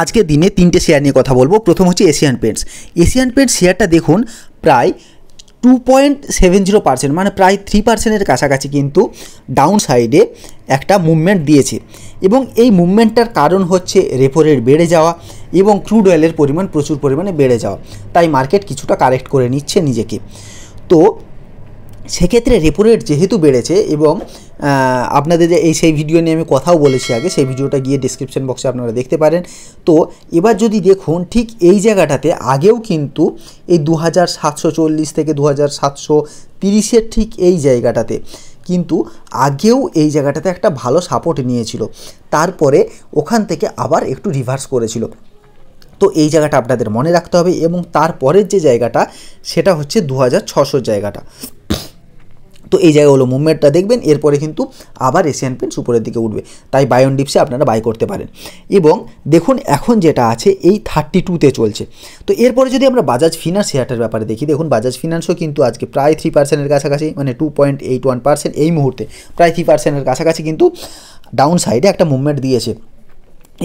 আজকে দিনে তিনটে শেয়ার নিয়ে কথা বলবো প্রথম হচ্ছে এশিয়ান পেন্টস এশিয়ান পেন্টস শেয়ারটা দেখুন প্রায় two point seven zero percent মানে প্রায় থ্রি পার্সেন্টের কাছাকাছি কিন্তু ডাউন সাইডে একটা মুভমেন্ট দিয়েছে এবং এই মুভমেন্টটার কারণ হচ্ছে রেপো রেট বেড়ে যাওয়া এবং ক্রুড অয়েলের পরিমাণ প্রচুর পরিমাণে বেড়ে যাওয়া তাই মার্কেট কিছুটা কারেক্ট করে নিচ্ছে নিজেকে তো সেক্ষেত্রে রেপো রেট যেহেতু বেড়েছে এবং আপনাদের যে এই সেই ভিডিও নিয়ে আমি কথাও বলেছি আগে সেই ভিডিওটা গিয়ে ডিসক্রিপশান বক্সে আপনারা দেখতে পারেন তো এবার যদি দেখুন ঠিক এই জায়গাটাতে আগেও কিন্তু এই দু থেকে দু হাজার তিরিশের ঠিক এই জায়গাটাতে কিন্তু আগেও এই জায়গাটাতে একটা ভালো সাপোর্ট নিয়েছিল তারপরে ওখান থেকে আবার একটু রিভার্স করেছিল তো এই জায়গাটা আপনাদের মনে রাখতে হবে এবং তারপরের যে জায়গাটা সেটা হচ্ছে দু হাজার জায়গাটা তো এই জায়গা হলো মুভমেন্টটা দেখবেন এরপরে কিন্তু আবার এশিয়ান পেন্টস উপরের দিকে উঠবে তাই বায়ন ডিপসে আপনারা বাই করতে পারেন এবং দেখুন এখন যেটা আছে এই থার্টি টুতে চলছে তো এরপরে যদি আমরা বাজাজ ফিনান্স শেয়ারটার ব্যাপারে দেখি দেখুন বাজাজ ফিনান্সও কিন্তু আজকে প্রায় থ্রি পার্সেন্টের কাছাকাছি মানে two point eight one percent এই মুহূর্তে প্রায় থ্রি পার্সেন্টের কাছাকাছি কিন্তু ডাউন সাইডে একটা মুভমেন্ট দিয়েছে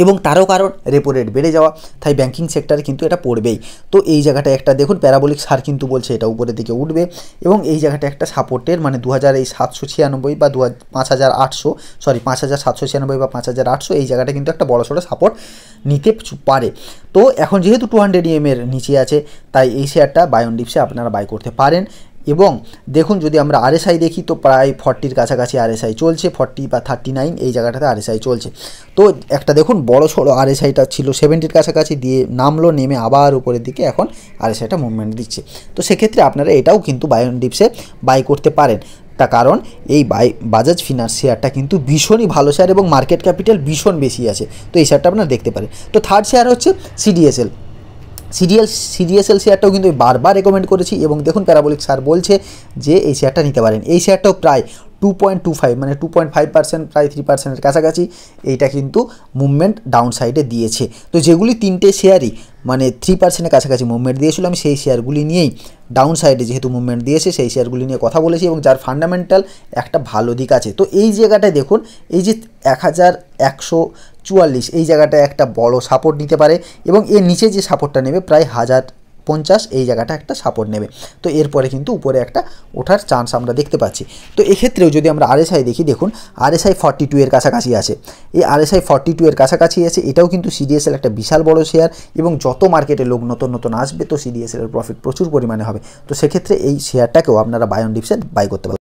এবং তারও কারণ রেপো রেট বেড়ে যাওয়া তাই ব্যাঙ্কিং সেক্টরে কিন্তু এটা পড়বেই তো এই জায়গাটা একটা দেখুন প্যারাবলিক সার কিন্তু বলছে এটা উপরের দিকে উঠবে এবং এই জায়গাটা একটা সাপোর্টের মানে দু হাজার এই সাতশো ছিয়ানব্বই বা দু পাঁচ হাজার আটশো সরি পাঁচ হাজার সাতশো ছিয়ানব্বই বা পাঁচ হাজার আটশো এই জায়গাটা কিন্তু একটা বড়সড় সাপোর্ট নিতে পারে তো এখন যেহেতু টু হান্ড্রেড ইএমের নিচে আছে তাই এই শেয়ারটা বায়ন ডিপসে আপনারা বাই করতে পারেন এবং দেখুন যদি আমরা আরএসআই দেখি তো প্রায় ফর্টির কাছাকাছি আরএসআই চলছে ফর্টি বা থার্টি নাইন এই জায়গাটাতে আরএসআই চলছে তো একটা দেখুন বড় সড়ো আরএসআইটা ছিল সেভেন্টির কাছাকাছি দিয়ে নামলো নেমে আবার উপরের দিকে এখন আরএসআইটা মুভমেন্ট দিচ্ছে তো সেক্ষেত্রে আপনারা এটাও কিন্তু বায়ন ডিপসে বাই করতে পারেন তা কারণ এই বাই বাজাজ ফিনান্স শেয়ারটা কিন্তু ভীষণই ভালো শেয়ার এবং মার্কেট ক্যাপিটাল ভীষণ বেশি আছে তো এই শেয়ারটা আপনারা দেখতে পারেন তো থার্ড শেয়ার হচ্ছে সিডিএসএল সিডিএল সিডিএসএল শেয়ারটাও কিন্তু বারবার রেকমেন্ড করেছি এবং দেখুন প্যারাবলিক স্যার বলছে যে এই শেয়ারটা নিতে পারেন এই শেয়ারটাও প্রায় টু পয়েন্ট টু ফাইভ মানে টু পয়েন্ট ফাইভ পার্সেন্ট প্রায় থ্রি পার্সেন্টের কাছাকাছি এইটা কিন্তু মুভমেন্ট ডাউন সাইডে দিয়েছে তো যেগুলি তিনটে শেয়ারই মানে থ্রি পার্সেন্টের কাছাকাছি মুভমেন্ট দিয়েছিল আমি সেই শেয়ারগুলি নিয়েই ডাউন সাইডে যেহেতু মুভমেন্ট দিয়েছে সেই শেয়ারগুলি নিয়ে কথা বলেছি এবং যার ফান্ডামেন্টাল একটা ভালো দিক আছে তো এই জায়গাটায় দেখুন এই যে এক হাজার একশো চুয়াল্লিশ এই জায়গাটায় একটা বড় সাপোর্ট নিতে পারে এবং এর নিচে যে সাপোর্টটা নেবে প্রায় হাজার পঞ্চাশ এই জায়গাটা একটা সাপোর্ট নেবে তো এরপরে কিন্তু উপরে একটা ওঠার চান্স আমরা দেখতে পাচ্ছি তো এক্ষেত্রেও যদি আমরা আরএসআই দেখি দেখুন আরএসআই ফর্টি টু এর কাছাকাছি আছে এই আরএসআই ফর্টি টু এর কাছাকাছি আছে এটাও কিন্তু সিডিএসএল একটা বিশাল বড় শেয়ার এবং যত মার্কেটে লোক নতুন নতুন আসবে তো সিডিএসএল এর প্রফিট প্রচুর পরিমাণে হবে তো সেক্ষেত্রে এই শেয়ারটাকেও আপনারা বায়ন ডিপসে বাই করতে পারেন